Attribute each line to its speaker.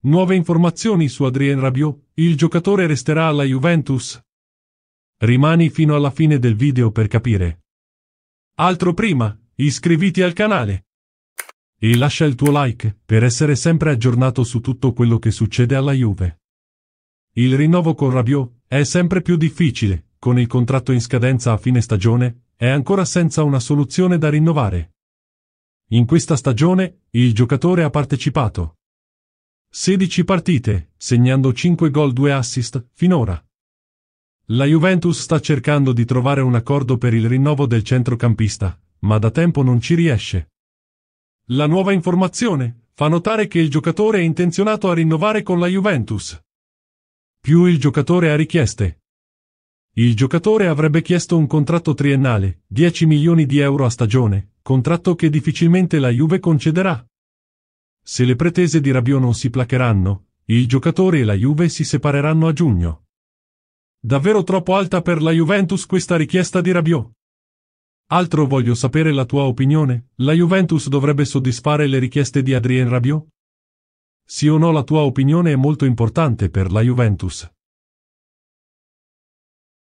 Speaker 1: Nuove informazioni su Adrien Rabiot, il giocatore resterà alla Juventus? Rimani fino alla fine del video per capire. Altro prima, iscriviti al canale e lascia il tuo like per essere sempre aggiornato su tutto quello che succede alla Juve. Il rinnovo con Rabiot è sempre più difficile, con il contratto in scadenza a fine stagione, è ancora senza una soluzione da rinnovare. In questa stagione, il giocatore ha partecipato 16 partite, segnando 5 gol 2 assist, finora. La Juventus sta cercando di trovare un accordo per il rinnovo del centrocampista, ma da tempo non ci riesce. La nuova informazione fa notare che il giocatore è intenzionato a rinnovare con la Juventus. Più il giocatore ha richieste. Il giocatore avrebbe chiesto un contratto triennale, 10 milioni di euro a stagione, contratto che difficilmente la Juve concederà. Se le pretese di Rabiot non si placheranno, il giocatore e la Juve si separeranno a giugno. Davvero troppo alta per la Juventus questa richiesta di Rabiot. Altro voglio sapere la tua opinione, la Juventus dovrebbe soddisfare le richieste di Adrien Rabiot? Sì o no la tua opinione è molto importante per la Juventus.